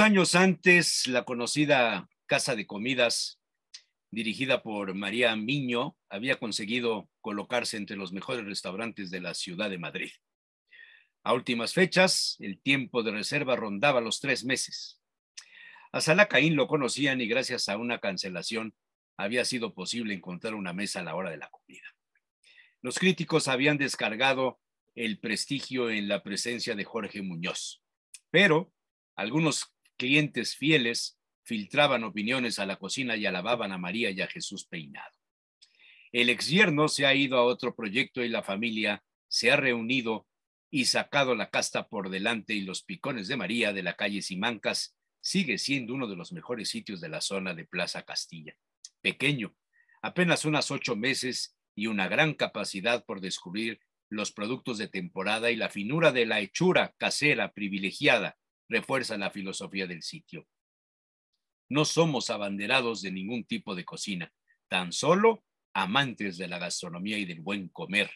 años antes, la conocida Casa de Comidas, dirigida por María Miño, había conseguido colocarse entre los mejores restaurantes de la ciudad de Madrid. A últimas fechas, el tiempo de reserva rondaba los tres meses. A salacaín lo conocían y gracias a una cancelación había sido posible encontrar una mesa a la hora de la comida. Los críticos habían descargado el prestigio en la presencia de Jorge Muñoz, pero algunos clientes fieles filtraban opiniones a la cocina y alababan a María y a Jesús peinado. El ex yerno se ha ido a otro proyecto y la familia se ha reunido y sacado la casta por delante y los picones de María de la calle Simancas sigue siendo uno de los mejores sitios de la zona de Plaza Castilla. Pequeño, apenas unas ocho meses y una gran capacidad por descubrir los productos de temporada y la finura de la hechura casera privilegiada refuerza la filosofía del sitio. No somos abanderados de ningún tipo de cocina, tan solo amantes de la gastronomía y del buen comer.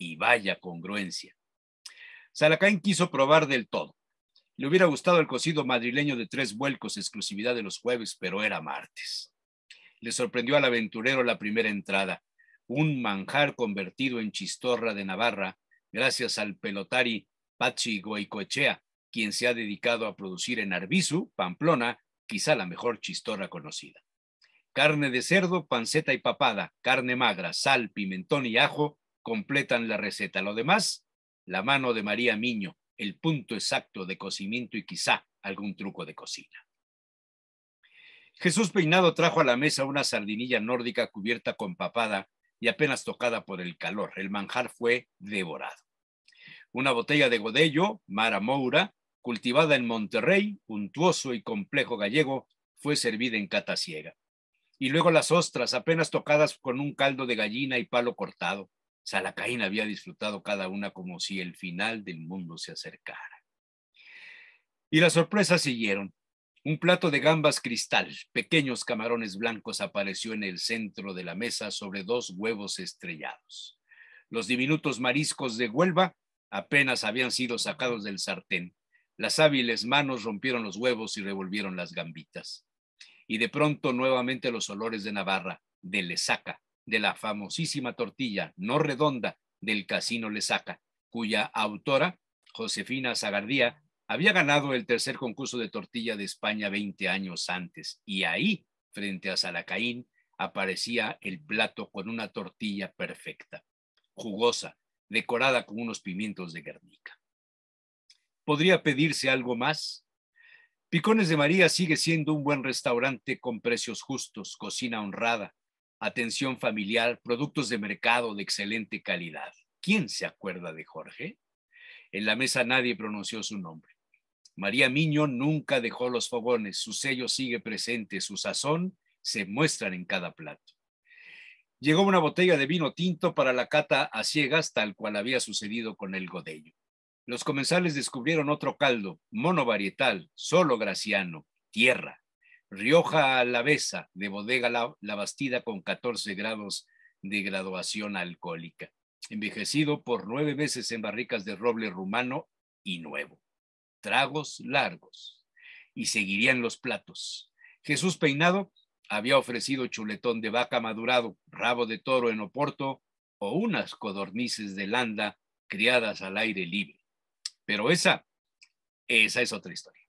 Y vaya congruencia. Salacán quiso probar del todo. Le hubiera gustado el cocido madrileño de tres vuelcos, exclusividad de los jueves, pero era martes. Le sorprendió al aventurero la primera entrada, un manjar convertido en chistorra de Navarra, gracias al pelotari Pachi Goicoechea, quien se ha dedicado a producir en Arbizu, Pamplona, quizá la mejor chistora conocida. Carne de cerdo, panceta y papada, carne magra, sal, pimentón y ajo completan la receta. Lo demás, la mano de María Miño, el punto exacto de cocimiento y quizá algún truco de cocina. Jesús Peinado trajo a la mesa una sardinilla nórdica cubierta con papada y apenas tocada por el calor. El manjar fue devorado. Una botella de godello, Mara Moura, cultivada en Monterrey, puntuoso y complejo gallego, fue servida en cata ciega. Y luego las ostras, apenas tocadas con un caldo de gallina y palo cortado. Salacaín había disfrutado cada una como si el final del mundo se acercara. Y las sorpresas siguieron. Un plato de gambas cristal, pequeños camarones blancos apareció en el centro de la mesa sobre dos huevos estrellados. Los diminutos mariscos de Huelva apenas habían sido sacados del sartén. Las hábiles manos rompieron los huevos y revolvieron las gambitas. Y de pronto nuevamente los olores de Navarra, de Lesaca, de la famosísima tortilla no redonda del Casino Lesaca, cuya autora, Josefina Zagardía, había ganado el tercer concurso de tortilla de España 20 años antes. Y ahí, frente a Salacaín, aparecía el plato con una tortilla perfecta, jugosa, decorada con unos pimientos de Guernica. ¿Podría pedirse algo más? Picones de María sigue siendo un buen restaurante con precios justos, cocina honrada, atención familiar, productos de mercado de excelente calidad. ¿Quién se acuerda de Jorge? En la mesa nadie pronunció su nombre. María Miño nunca dejó los fogones, su sello sigue presente, su sazón se muestra en cada plato. Llegó una botella de vino tinto para la cata a ciegas, tal cual había sucedido con el Godello los comensales descubrieron otro caldo, monovarietal, solo graciano, tierra, Rioja Alavesa, de bodega la, la, Bastida con 14 grados de graduación alcohólica, envejecido por nueve veces en barricas de roble rumano y nuevo. Tragos largos. Y seguirían los platos. Jesús Peinado había ofrecido chuletón de vaca madurado, rabo de toro en Oporto o unas codornices de landa criadas al aire libre. Pero esa, esa es otra historia.